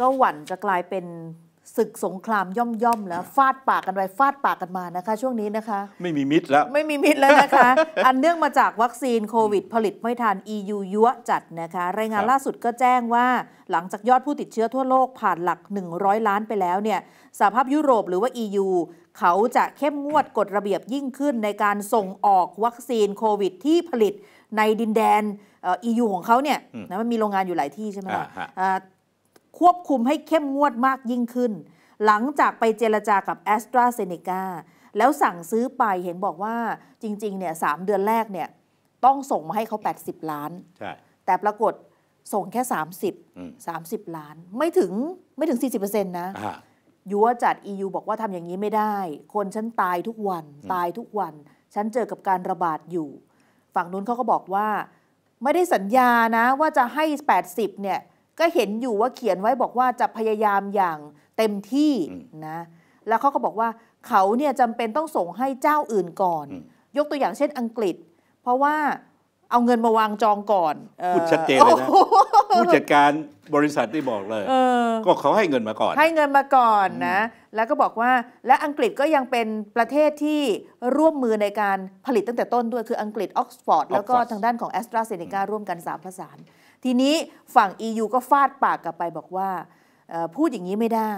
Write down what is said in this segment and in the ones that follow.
ก็หวั่นจะกลายเป็น ศึกสงครามย่อมๆแล้วฟาดปากกันไปฟาดปากกันมานะคะช่วงนี้นะคะ ไม่มีมิตรแล้ว ไม่มีมิตรแล้วนะคะ อันเนื่องมาจากวัคซีนโควิดผลิตไม่ทัน EU ยั่วจัดนะคะ รายงานล่าสุดก็แจ้งว่าหลังจากยอดผู้ติดเชื้อทั่วโลกผ่านหลัก 100 ล้านไปแล้วเนี่ยสหภาพยุโรปหรือว่า EU เขาจะเข้มงวดกฎระเบียบยิ่งขึ้นในการส่งออกวัคซีนโควิด ที่ผลิตในดินแดนเอียูของเขาเนี่ยนะมันมีโรงงานอยู่หลายที่ใช่ไหมล่ะควบคุมให้เข้มงวดมากยิ่งขึ้น หลังจากไปเจรจากับ a s t r a z เซ e c a แล้วสั่งซื้อไปเห็นบอกว่าจริงๆเนี่ยสเดือนแรกเนี่ยต้องส่งมาให้เขา 80 ล้านแต่ปรากฏส่งแค่ 30 30 ล้าน ไม่ถึงไม่ถึง40%นะยูวจัด EU บอกว่าทำอย่างนี้ไม่ได้ คนฉันตายทุกวันตายทุกวัน ฉันเจอกับการระบาดอยู่ ฝั่งนู้นเขาก็บอกว่าไม่ได้สัญญานะว่าจะให้ 80เนี่ยก็เห็นอยู่ว่าเขียนไว้บอกว่าจะพยายามอย่างเต็มที่นะ แล้วเขาก็บอกว่าเขาเนี่ยจำเป็นต้องส่งให้เจ้าอื่นก่อน ยกตัวอย่างเช่นอังกฤษ เพราะว่าเอาเงินมาวางจองก่อนพูดชัดเจนเลยนะผู้จัดการบริษัทที่บอกเลยก็เขาให้เงินมาก่อน ให้เงินมาก่อนนะแล้วก็บอกว่าและอังกฤษก็ยังเป็นประเทศที่ร่วมมือในการผลิต ตั้งแต่ต้นด้วยคืออังกฤษออกซฟอร์ดแล้วก็ทางด้านของแอสตราเซเนการ่วมกันสามประสานทีนี้ฝั่ง EU ก็ฟาดปากกลับไปบอกว่า พูดอย่างนี้ไม่ได้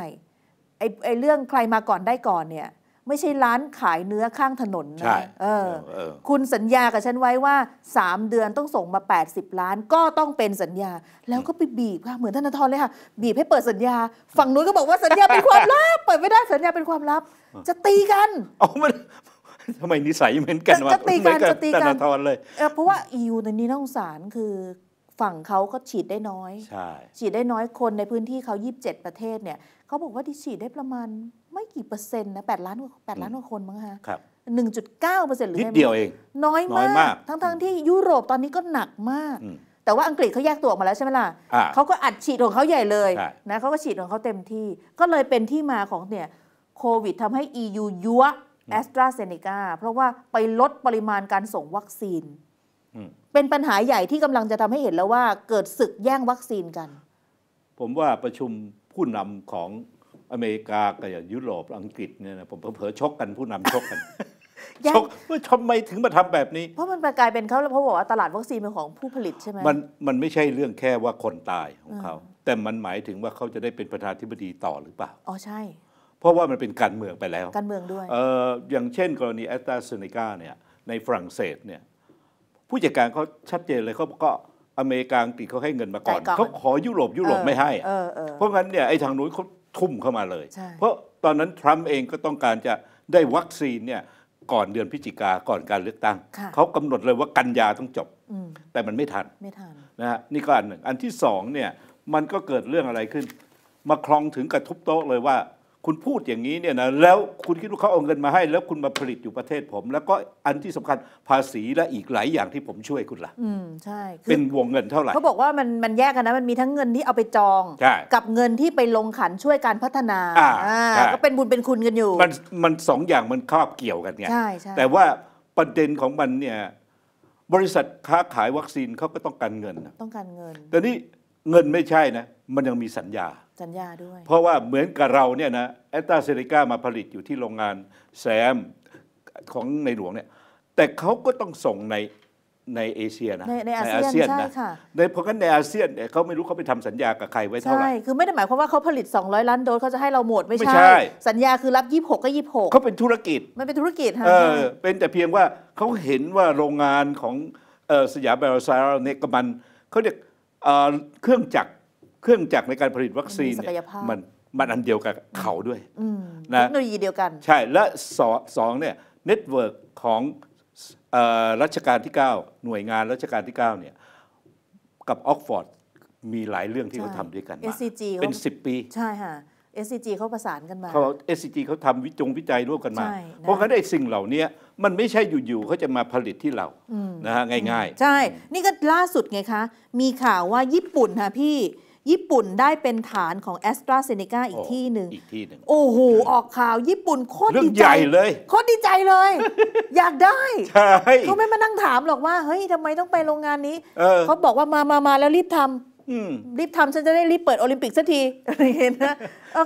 ไอ้ไอเรื่องใครมาก่อนได้ก่อนเนี่ย ไม่ใช่ร้านขายเนื้อข้างถนนนะเออเออคุณสัญญากับฉันไว้ว่า 3 เดือนต้องส่งมา 80 ล้านก็ต้องเป็นสัญญา แล้วก็ไปบีบค่ะเหมือนธนาธรเลยค่ะบีบให้เปิดสัญญา ฝั่งนู้นก็บอกว่าสัญญาเป็นความลับ เปิดไม่ได้สัญญาเป็นความลับ จะตีกันเอามันทำไมนิสัยเหมือนกันวะจะตีกันจะตีกันธนาธรเลยเพราะว่าอีูในนี้น่าสงสารคือฝั่งเขาก็ฉีดได้น้อย ใช่ ฉีดได้น้อยคนในพื้นที่เขา27 ประเทศเนี่ยเขาบอกว่าที่ฉีดได้ประมาณไม่กี่เปอร์เซ็นต์นะแล้านกว่า8ล้านกว่าคนมั้งคะครับ1.9เปอร์เซ็นต์หรือิเดียวเอง น้อยมาก ทั้งๆทที่ยุโรปตอนนี้ก็หนักมาก แต่ว่าอังกฤษเขาแยกตัวออกมาแล้วใช่ไหมล่ะเขาก็อัดฉีดของเขาใหญ่เลยนะเขาก็ฉีดของเขาเต็มที่ ก็เลยเป็นที่มาของเนี่ยโควิดทำให้ EU ยั้วแอสตราเซเนกาเพราะว่าไปลดปริมาณการส่งวัคซีนเป็นปัญหาใหญ่ที่กำลังจะทำให้เห็นแล้วว่าเกิดศึกแย่งวัคซีนกัน ผมว่าประชุมผู้นำของอเมริกากับยุโรปอังกฤษเนี่ยนะผมเผลอชกกันผู้นำชกกันชกว่าทำไมถึงมาทำแบบนี้ เพราะมันกลายเป็นเขาแล้ว เพราะบอกว่าตลาดวัคซีนเป็นของผู้ผลิตใช่ไหมมันมันไม่ใช่เรื่องแค่ว่าคนตายของเขาแต่มันหมายถึงว่าเขาจะได้เป็นประธานธิบดีต่อหรือเปล่าอ๋อใช่ เพราะว่ามันเป็นการเมืองไปแล้ว การเมืองด้วยเอออย่างเช่น กรณีแอสตราเซเนกาเนี่ยในฝรั่งเศสเนี่ยผู้จัดการเขาชัดเจนเลยเขาก็อเมริกาอังกฤษเขาให้เงินมาก่อนเขาขอยุโรปยุโรปไม่ให้เพราะงั้นเนี่ยไอ้ทางนู้นเขาทุ่มเข้ามาเลย เพราะตอนนั้นทรัมป์เองก็ต้องการจะได้วัคซีนเนี่ยก่อนเดือนพฤศจิกา ก่อนการเลือกตั้ง เขากำหนดเลยว่ากันยาต้องจบแต่มันไม่ทันไม่ทันนะฮะนี่ก็อันหนึ่ง อันที่สองเนี่ยมันก็เกิดเรื่องอะไรขึ้น มาคลองถึงกระทุบโต๊ะเลยว่าคุณพูดอย่างนี้เนี่ยนะแล้วคุณคิดว่าเขาเอาเงินมาให้ แล้วคุณมาผลิตอยู่ประเทศผม แล้วก็อันที่สำคัญภาษีและอีกหลายอย่างที่ผมช่วยคุณละ่ะอืมใช่เป็นวงเงินเท่าไหร่เขาบอกว่ามันมันแยกกันนะ มันมีทั้งเงินที่เอาไปจอง กับเงินที่ไปลงขันช่วยการพัฒนาอ่าก็เป็นบุญเป็นคุณกันอยู่มันมันสองอย่างมันครอบเกี่ยวกันไงใช่ใช่แต่ว่าประเด็นของมันเนี่ยบริษัทค้าขายวัคซีนเขาก็ต้องการเงิน ต้องการเงิน แต่นี่เงินไม่ใช่นะมันยังมีสัญญาสัญญาด้วยเพราะว่าเหมือนกับเราเนี่ยนะแอตตาเซริก้ามาผลิตอยู่ที่โรงงานแซมของในหลวงเนี่ย แต่เขาก็ต้องส่งในในเอเชียนะในในอาเซียนใช่ค่ะในเพราะงั้นในอาเซียนเขาไม่รู้เขาไปทำสัญญากับใครไว้เท่าไหร่คือไม่ได้หมายความว่าเขาผลิต 200 ล้านโดสเขาจะให้เราหมดไม่ใช่ สัญญาคือรับ 26ก็26 เขาเป็นธุรกิจมันเป็นธุรกิจฮะเออเป็นแต่เพียงว่าเขาเห็นว่าโรงงานของสยามแบรไซร์เนกมันเขาเรียกเครื่องจักรเครื่องจักรในการผลิตวัคซีนมันมันอันเดียวกับเขาด้วยนะเทคโนโลยีเดียวกัน ใช่ และสสองเนี่ยเน็ตเวิร์กของรัชกาลที่ 9 หน่วยงานรัชกาลที่9เนี่ยกับออกฟอร์ดมีหลายเรื่องที่เขาทำด้วยกันมาเป็น 10 ปี ใช่ค่ะ SCG เขาประสานกันมาเขา SCG เขาทำวิจงวิจัยร่วมกันมา เพราะนั้นไอ้สิ่งเหล่านี้มันไม่ใช่อยู่ ๆเขาจะมาผลิตที่เรานะฮะง่าย ๆ ใช่นี่ก็ล่าสุดไงคะ มีข่าวว่าญี่ปุ่นค่ะพี่ ญี่ปุ่นได้เป็นฐานของแอสตราเซเนกาอีกที่หนึ่งอีกที่หนึ่งโอ้โห ออกข่าวญี่ปุ่นโคตรดีใจเลยโคตรดีใจเลย อยากได้ ใช่เขาไม่มานั่งถามหรอกว่าเฮ้ยทำไมต้องไปโรงงานนี้เขาบอกว่ามามามาแล้วรีบทำรีบทำฉันจะได้รีบเปิดโอลิมปิกสักทีอะไรเงี้ยนะ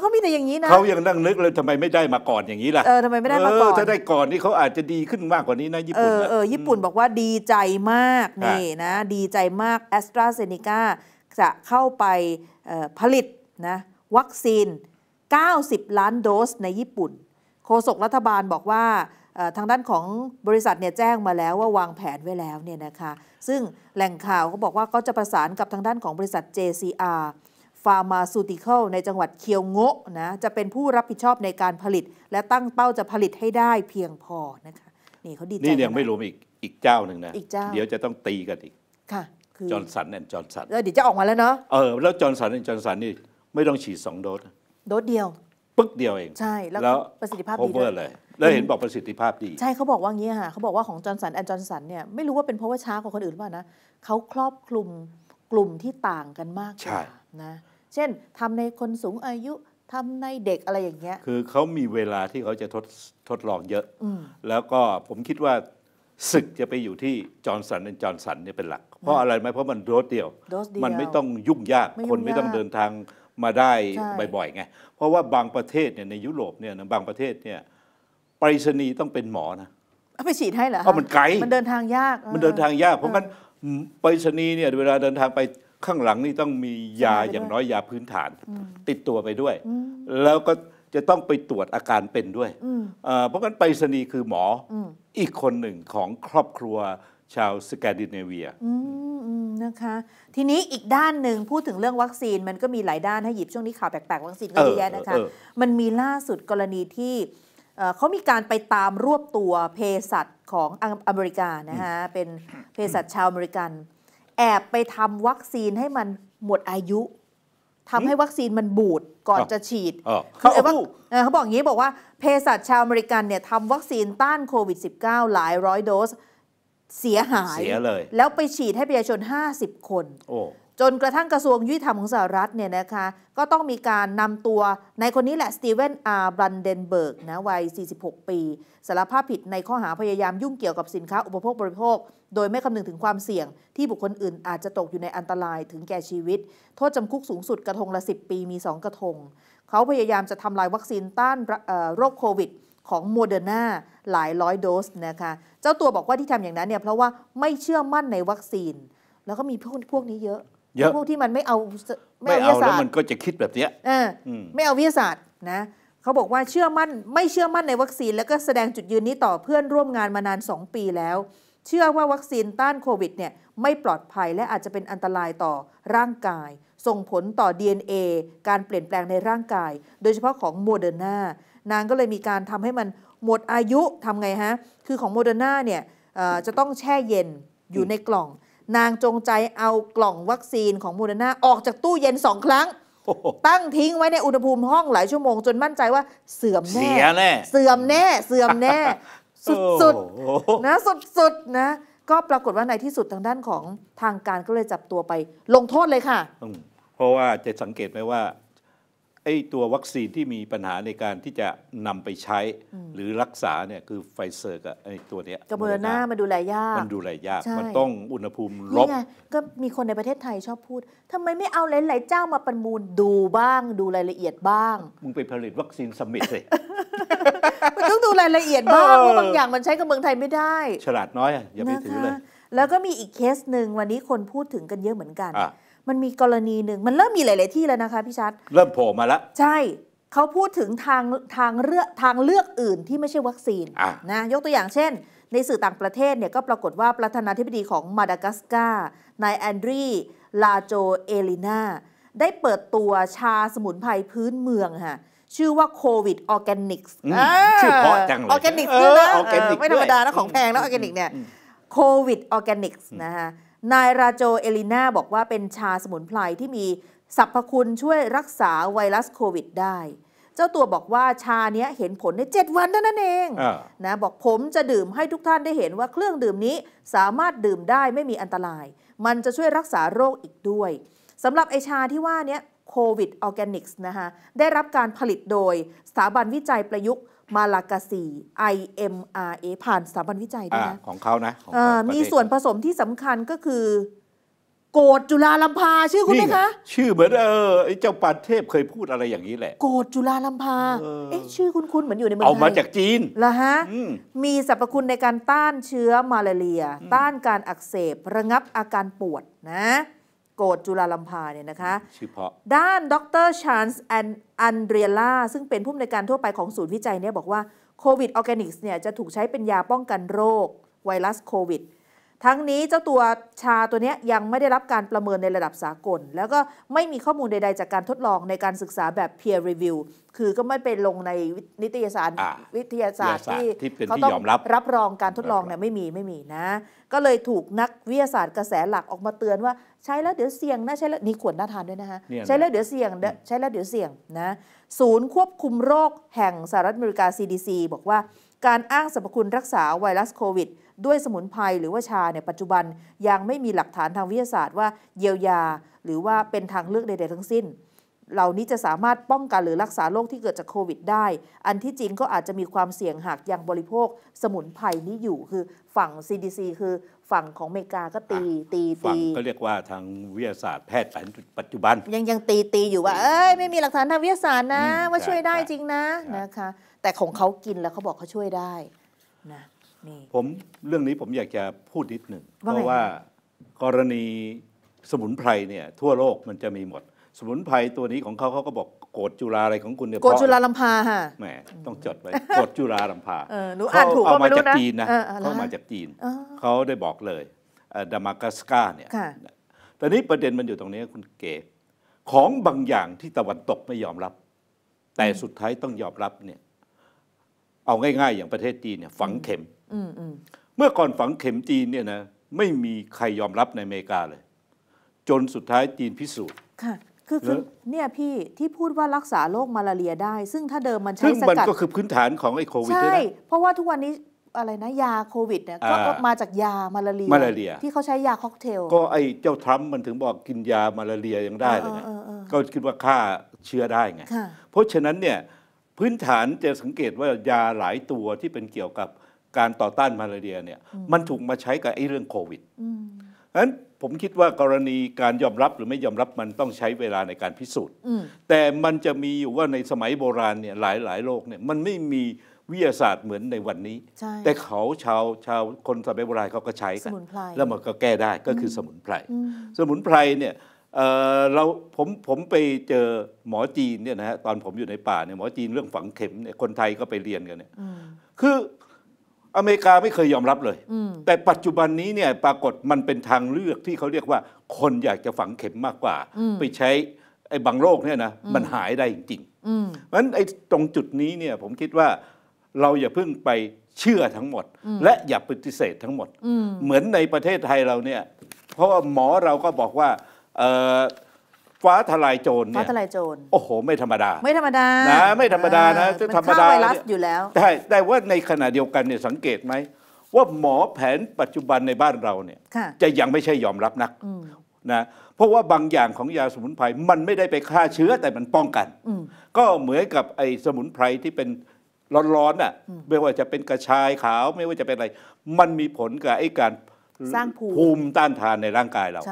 เขามีแต่อย่างนี้นะเขายังนั่งนึกเลยทำไมไม่ได้มาก่อนอย่างนี้ล่ะ เออทำไมไม่ได้มาก่อนถ้าได้ก่อนนี่เขาอาจจะดีขึ้นมากกว่านี้นะญี่ปุ่นเออเออญี่ปุ่นบอกว่าดีใจมากนี่นะดีใจมากแอสตราเซเนกาจะเข้าไปผลิตนะวัคซีน 90 ล้านโดสในญี่ปุ่นโฆษกรัฐบาลบอกว่าทางด้านของบริษัทเนี่ยแจ้งมาแล้วว่าวางแผนไว้แล้วเนี่ยนะคะ ซึ่งแหล่งข่าวก็บอกว่าก็จะประสานกับทางด้านของบริษัท JCR Pharmaceutical ในจังหวัดเคียวโงะนะจะเป็นผู้รับผิดชอบในการผลิต และตั้งเป้าจะผลิตให้ได้เพียงพอนะคะนี่เขาดีใจ นี่ยังไม่รวมอีกอีกเจ้าหนึ่งนะอีกเจ้า เดี๋ยวจะต้องตีกันอีกค่ะจอร์นสันแอนจอร์นสันเดี๋ยวจะออกมาแล้วเนาะเออแล้วจอร์นสันแอนจอร์นสันนี่ไม่ต้องฉีดสองโดสโดสเดียว ปึ๊กเดียวเองใช่แล้วประสิทธิภาพดีเลยแล้วเห็นบอกประสิทธิภาพดี ใช่เขาบอกว่างี้ค่ะเขาบอกว่าของจอร์นสันแอนจอร์นสันเนี่ยไม่รู้ว่าเป็นเพราะว่าช้ากว่าคนอื่นหรือเปล่านะเขาครอบคลุมกลุ่มที่ต่างกันมากกว่านะเช่นทำในคนสูงอายุทำในเด็กอะไรอย่างเงี้ยคือเขามีเวลาที่เขาจะทดทดลองเยอะอแล้วก็ผมคิดว่าศึกจะไปอยู่ที่จอร์นสันจอร์นสันเนี่ยเป็นหลัก เพราะอะไรไหมเพราะมันโดสเดียว มันไม่ต้องยุ่งยากคนไม่ต้องเดินทางมาได้บ่อยๆไงเพราะว่าบางประเทศเนี่ยในยุโรปเนี่ยบางประเทศเนี่ยไปรษณีย์ต้องเป็นหมอนะเอาไปฉีดให้เหรอเพราะมันไกล มันเดินทางยาก มันเดินทางยาก เพราะงั้นไปรษณีย์เนี่ย เวลาเดินทางไปข้างหลังนี่ต้องมียาอย่างน้อยยาพื้นฐาน ติดตัวไปด้วย แล้วก็จะต้องไปตรวจอาการเป็นด้วย เพราะงั้นไปรษณีย์คือหมออีกคนหนึ่งของครอบครัวชาวสแกนดิเนเวียนะคะ ทีนี้อีกด้านหนึ่งพูดถึงเรื่องวัคซีน มันก็มีหลายด้านให้หยิบช่วงนี้ข่าวแปลกๆวัคซีนก็เยอะแยะนะคะ มันมีล่าสุดกรณีที่เขามีการไปตามรวบตัวเภสัชของอเมริกานะฮะเป็นเภสัชชาวอเมริกัน แอบไปทำวัคซีนให้มันหมดอายุทำให้วัคซีนมันบูดก่อนจะฉีดเขาบอกเขาบอกอย่างนี้บอกว่าเภสัชชาวอเมริกันเนี่ยทำวัคซีนต้านโควิด -19 หลายร้อยโดสเสียหายเสียเลยแล้วไปฉีดให้ประชาชน 50 คนจนกระทั่งกระทรวงยุติธรรมของสหรัฐเนี่ยนะคะก็ต้องมีการนำตัวในคนนี้แหละสตีเวนอาร์บรันเดนเบิร์กนะวัย 46 ปีสารภาพผิดในข้อหาพยายามยุ่งเกี่ยวกับสินค้าอุปโภคบริโภค โดยไม่คำนึงถึงความเสี่ยงที่บุคคลอื่นอาจจะตกอยู่ในอันตรายถึงแก่ชีวิต โทษจำคุกสูงสุดกระทงละ 10 ปีมี 2 กระทง เขาพยายามจะทำลายวัคซีนต้านโรคโควิด ของโมเดอร์นาหลายร้อยโดสนะคะเจ้าตัวบอกว่าที่ทำอย่างนั้นเนี่ยเพราะว่าไม่เชื่อมั่นในวัคซีน แล้วก็มีพวกพวกนี้เยอะเยอะพวกที่มันไม่เอาไม่เอาแล้ว มันก็จะคิดแบบเนี้ยไม่เอาวิทยาศาสตร์นะเขาบอกว่าเชื่อมั่นไม่เชื่อมั่นในวัคซีนแล้วก็แสดงจุดยืนนี้ต่อเพื่อนร่วมงานมานาน 2 ปีแล้ว เชื่อว่าวัคซีนต้านโควิดเนี่ยไม่ปลอดภัยและอาจจะเป็นอันตรายต่อร่างกาย ส่งผลต่อ DNA การเปลี่ยนแปลงในร่างกายโดยเฉพาะของโมเดอร์นานางก็เลยมีการทำให้มันหมดอายุทำไงฮะคือของโมเดอร์นาเนี่ยจะต้องแช่เย็นอยู่ในกล่องนางจงใจเอากล่องวัคซีนของโมเดอร์นาออกจากตู้เย็นสองครั้ง ตั้งทิ้งไว้ในอุณหภูมิห้องหลายชั่วโมงจนมั่นใจว่า เสื่อมแน่ เสื่อมแน่ เสื่อมแน่ สุด ๆ นะสุด ๆ นะ ก็ปรากฏว่าในที่สุดทางด้านของทางการก็เลยจับตัวไปลงโทษเลยค่ะเพราะว่าจะสังเกตไหมว่าไอ้ตัววัคซีนที่มีปัญหาในการที่จะนำไปใช้ หรือรักษาเนี่ยคือไฟเซอร์กับไอ้ตัวเนี้ยกับเมเดอร์นามันดูแลยาก มันดูแลยาก มันต้องอุณหภูมิลบก็มีคนในประเทศไทยชอบพูดทำไมไม่เอาหลายๆเจ้ามาประมูลดูบ้างดูรายละเอียดบ้าง มึงไปผลิตวัคซีนสมิธเลยมันต้องดูรายละเอียดบ้างเพราะบางอย่างมันใช้กับเมืองไทยไม่ได้ฉลาดน้อยอย่าไปถือเลยแล้วก็มีอีกเคสหนึ่งวันนี้คนพูดถึงกันเยอะเหมือนกันมันมีกรณีหนึ่งมันเริ่มมีหลายๆ ที่แล้วนะคะพี่ชัด เริ่มโผล่มาแล้ว ใช่ เขาพูดถึงทางทางเลือกทางเลือกอื่นที่ไม่ใช่วัคซีนนะยกตัวอย่างเช่น ในสื่อต่างประเทศเนี่ยก็ปรากฏว่าประธานาธิบดีของมาดากัสการ์นายแอนดรีลาโจเอลิน่าได้เปิดตัวชาสมุนไพรพื้นเมืองค่ะชื่อว่าโควิดออร์แกนิกส์ชื่อเพราะจังเลยออร์แกนิกส์ด้วยนะไม่ธรรมดานะของแพงแล้วออร์แกนิกเนี่ยโควิดออร์แกนิกส์นะคะนายราโจเอลิน่าบอกว่าเป็นชาสมุนไพรที่มีสรรพคุณช่วยรักษาไวรัสโควิดได้ เจ้าตัวบอกว่าชาเนี้ยเห็นผลใน 7 วันเท่านั้นเองอนะบอกผมจะดื่มให้ทุกท่านได้เห็นว่าเครื่องดื่มนี้สามารถดื่มได้ไม่มีอันตราย มันจะช่วยรักษาโรคอีกด้วยสำหรับไอชาที่ว่านี้โควิดออร์แกนิกส์นะคะได้รับการผลิตโดยสถาบันวิจัยประยุกต์มาลากาสี IMRA ผ่านสถาบันวิจัยด้วยนะ ของเขานะ มีส่วนผสมที่สำคัญก็คือ โกดจุลาลัมพา ชื่อคุณไหมคะ ชื่อเหมือนเออเจ้าปานเทพเคยพูดอะไรอย่างนี้แหละ โกดจุลาลัมพา เอ๊ะ ชื่อคุณคุณเหมือนอยู่ในเมืองไทยเอามาจากจีนละฮะ มีสรรพคุณในการต้านเชื้อมาลาเรีย ต้านการอักเสบ ระงับอาการปวดนะโกดจุฬาลัมพาเนี่ยนะคะชื่อเพาะ ด้านดรชานส์แอนอันเดรียล่าซึ่งเป็นผู้อำนวยการทั่วไปของศูนย์วิจัยเนี่ยบอกว่าโควิดออร์แกนิกส์เนี่ยจะถูกใช้เป็นยาป้องกันโรคไวรัสโควิดทั้งนี้เจ้าตัวชาตัวนี้ยังไม่ได้รับการประเมินในระดับสากล แล้วก็ไม่มีข้อมูลใดๆจากการทดลองในการศึกษาแบบ peer review คือก็ไม่ไปลงในนิตยสารวิทยาศาสตร์ที่ เขาต้องรับรับรองการทดลองเนี่ยไม่มีไม่มีนะ ก็เลยถูกนักวิทยาศาสตร์กระแสหลักออกมาเตือนว่า ใช้แล้วเดี๋ยวเสี่ยงนะใช้แล้ว นี่ขวดน่าทานด้วยนะฮะใช้แล้วเดี๋ยวเสี่ยงใช้แล้วเดี๋ยวเสี่ยงนะศูนย์ควบคุมโรคแห่งสหรัฐอเมริกา CDC บอกว่าการอ้างสรรพคุณรักษาไวรัสโควิดด้วยสมุนไพรหรือว่าชาเนี่ยปัจจุบัน ยังไม่มีหลักฐานทางวิทยาศาสตร์ว่าเยียวยา หรือว่าเป็นทางเลือกใดๆ ทั้งสิ้น เหล่านี้จะสามารถป้องกันหรือรักษาโรคที่เกิดจากโควิด ได้ อันที่จริงก็อาจจะมีความเสี่ยงหากยังบริโภคสมุนไพรนี้อยู่คือฝั่ง CDC คือฝั่งของอเมริกาก็ตีตีตีก็เรียกว่าทางวิทยาศาสตร์แพทย์แผนปัจจุบันยังยังตีตีอยู่ว่าเอ้ยไม่มีหลักฐานทางวิทยาศาสตร์นะ ว่าช่วยได้จริงนะนะคะแต่ของเขากินแล้วเขาบอกเขาช่วยได้นะนี่ผมเรื่องนี้ผมอยากจะพูดนิดหนึ่งเพราะว่ากรณีสมุนไพรเนี่ยทั่วโลกมันจะมีหมด สมุนไพรตัวนี้ของเขาเขาก็บอกโกดจุลาอะไรของคุณเนี่ยโกดจุลาลำพาฮะแหมต้องจดไว้โกดจุลาลำพาหนูอ่านถูกเอามาจากจีนนะเขามาจากจีนเขาได้บอกเลยดามากัสกาเนี่ยตอนนี้ประเด็นมันอยู่ตรงนี้คุณเก๋ของบางอย่างที่ตะวันตกไม่ยอมรับ แต่สุดท้ายต้องยอมรับเนี่ยเอาง่าย ๆอย่างประเทศจีนเนี่ย ฝังเข็มเมื่อก่อนฝังเข็มจีนเนี่ยนะไม่มีใครยอมรับในอเมริกาเลย จนสุดท้ายจีนพิสูจน์ค่ะ คือคือเนี่ยพี่ที่พูดว่ารักษาโรคมาลาเรียได้ ซึ่งถ้าเดิมมันใช้สกัดซึ่งมันก็คือพื้นฐานของไอ้โควิดใช่ เพราะว่าทุกวันนี้อะไรนะ ยาโควิดเนี่ยก็มาจากยามาลาเรียมาลาเรีย ที่เขาใช้ยาค็อกเทล ก็ไอ้เจ้าทรัมป์มันถึงบอกกินยามาลาเรียยังได้เลยก็คิดว่าฆ่าเชื้อได้ไงเพราะฉะนั้นเนี่ยพื้นฐานจะสังเกตว่ายาหลายตัวที่เป็นเกี่ยวกับการต่อต้านมาลาเรียเนี่ยมันถูกมาใช้กับไอ้เรื่องโควิดฉะนั้นผมคิดว่ากรณีการยอมรับหรือไม่ยอมรับมันต้องใช้เวลาในการพิสูจน์แต่มันจะมีอยู่ว่าในสมัยโบราณเนี่ยหลายหลายโลกเนี่ยมันไม่มีวิทยาศาสตร์เหมือนในวันนี้ แต่เขาชาวชาวคนสมัยโบราณเขาก็ใช้กันแล้วมันก็แก้ได้ก็คือสมุนไพร สมุนไพรเนี่ยเราผมผมไปเจอหมอจีนเนี่ยนะฮะตอนผมอยู่ในป่าเนี่ยหมอจีนเรื่องฝังเข็มเนี่ยคนไทยก็ไปเรียนกันเนี่ยคืออเมริกาไม่เคยยอมรับเลยแต่ปัจจุบันนี้เนี่ยปรากฏมันเป็นทางเลือกที่เขาเรียกว่า คนอยากจะฝังเข็มมากกว่า ไปใช้ไอ้บางโรคเนี่ยนะมันหายได้จริงๆเพราะฉะนั้นไอ้ตรงจุดนี้เนี่ยผมคิดว่าเราอย่าเพิ่งไปเชื่อทั้งหมด และอย่าปฏิเสธทั้งหมดเหมือนในประเทศไทยเราเนี่ยเพราะว่าหมอเราก็บอกว่าฟ้าทลายโจรฟ้าเนี่ยทลายโจรโอ้โห ไม่ธรรมดา ไม่ธรรมดานะไม่ธรรมดานะมันธรรมดาฆ่าไวรัสอยู่แล้วใช่แต่ว่าในขณะเดียวกันเนี่ยสังเกตไหมว่าหมอแผนปัจจุบันในบ้านเราเนี่ยจะยังไม่ใช่ยอมรับนักนะเพราะว่าบางอย่างของยาสมุนไพรมันไม่ได้ไปฆ่าเชื้อแต่มันป้องกันก็เหมือนกับไอ้สมุนไพรที่เป็นร้อนๆน่ะไม่ว่าจะเป็นกระชายขาวไม่ว่าจะเป็นอะไร มันมีผลกับไอ้การสร้างภูมิภูมิต้านทานในร่างกายเรา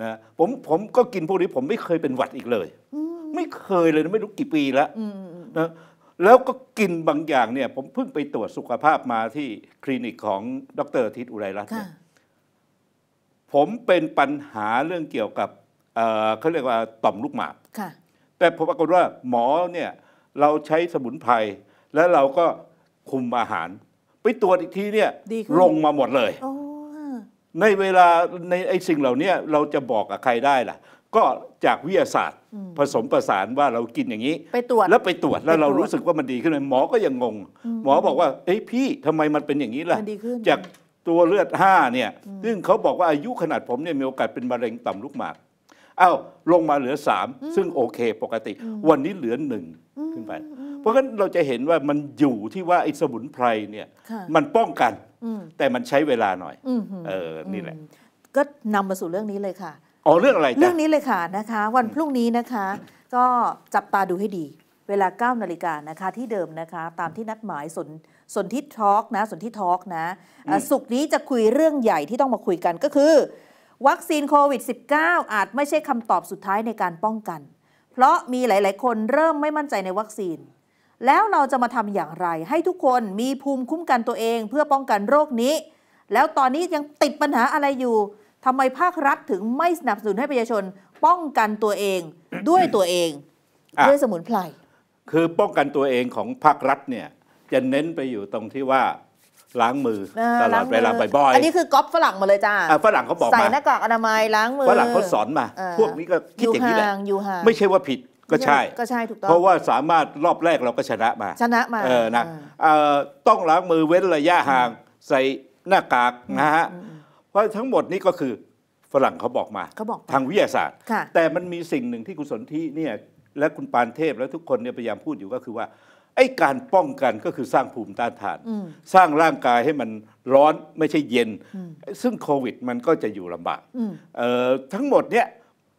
นะผมผมก็กินพวกนี้ ผมไม่เคยเป็นหวัดอีกเลย ไม่เคยเลยนะไม่รู้กี่ปีแล้วนะแล้วก็กินบางอย่างเนี่ย ผมเพิ่งไปตรวจสุขภาพมาที่คลินิกของดรทิตอุไรรัตน์ผมเป็นปัญหาเรื่องเกี่ยวกับเเขาเรียกว่าต่อมลูกหมากแต่ผมปรากฏว่าหมอเนี่ย เราใช้สมุนไพรแล้วเราก็คุมอาหาร ไปตรวจอีกทีเนี่ยลงมาหมดเลยในเวลาในไอ้สิ่งเหล่านี้เราจะบอกกับใครได้ล่ะ ก็จากวิทยาศาสตร์ผสมประสานว่าเรากินอย่างนี้ ไปตรวจแล้วไปตรวจแล้วเรารู้สึกว่ามันดีขึ้นหมอก็ยังงง หมอบอกว่าเอ้ยพี่ทำไมมันเป็นอย่างนี้ล่ะ จากตัวเลือดห้าเนี่ย ซึ่งเขาบอกว่าอายุขนาดผมเนี่ยมีโอกาสเป็นมะเร็งต่ำลูกหมากอ้าวลงมาเหลือสามซึ่งโอเคปกติ วันนี้เหลือหนึ่งขึ้นไปราะฉะนั้นเราจะเห็นว่ามันอยู่ที่ว่าไอ้สมุนไพรเนี่ยมันป้องกันแต่มันใช้เวลาหน่อยเออ นี่แหละ ก็นำมาสู่เรื่องนี้เลยค่ะอ๋อเรื่องอะไรเรื่องนี้เลยค่ะนะคะ วันพรุ่งนี้นะคะก็จับตาดูให้ดี เวลา9นาฬิกานะคะที่เดิมนะคะ ตามที่นัดหมายสนสนทิทอล์กนะสนทิทอล์กนะสุกนี้จะคุยเรื่องใหญ่ที่ต้องมาคุยกัน ก็คือวัคซีนโควิด -19 อาจไม่ใช่คำตอบสุดท้ายในการป้องกัน เพราะมีหลาย ๆ คนเริ่มไม่มั่นใจในวัคซีนแล้วเราจะมาทำอย่างไรให้ทุกคนมีภูมิคุ้มกันตัวเอง เพื่อป้องกันโรคนี้ แล้วตอนนี้ยังติดปัญหาอะไรอยู่ทำไมภาครัฐถึงไม่สนับสนุนให้ประชาชน ป้องกันตัวเองด้วยตัวเอง ด้วยสมุนไพรคือป้องกันตัวเองของภาครัฐเนี่ยจะเน้นไปอยู่ตรงที่ว่าล้างมือตลอดเวลาบ่อยๆอันนี้คือก๊อปฝรั่งมาเลยจ้าฝรั่งเขาบอกมาใส่หน้ากากอนามัยล้างมือฝรั่งเขาสอนมาพวกนี้ก็คิดอย่างนี้แหละไม่ใช่ว่าผิดก็ใช่ก็ใช่ถูกต้องเพราะว่าสามารถรอบแรกเราก็ชนะมา ชนะมา เออนะ ต้องล้างมือเว้นระยะห่างใส่หน้ากากนะฮะ เพราะทั้งหมดนี้ก็คือฝรั่งเขาบอกมาเขาบอกทางวิทยาศาสตร์ แต่มันมีสิ่งหนึ่งที่คุณสนธิเนี่ยและคุณปานเทพและทุกคนเนี่ยพยายามพูดอยู่ก็คือว่าไอ้การป้องกันก็คือสร้างภูมิต้านทาน สร้างร่างกายให้มันร้อนไม่ใช่เย็น ซึ่งโควิดมันก็จะอยู่ลำบากทั้งหมดเนี่ย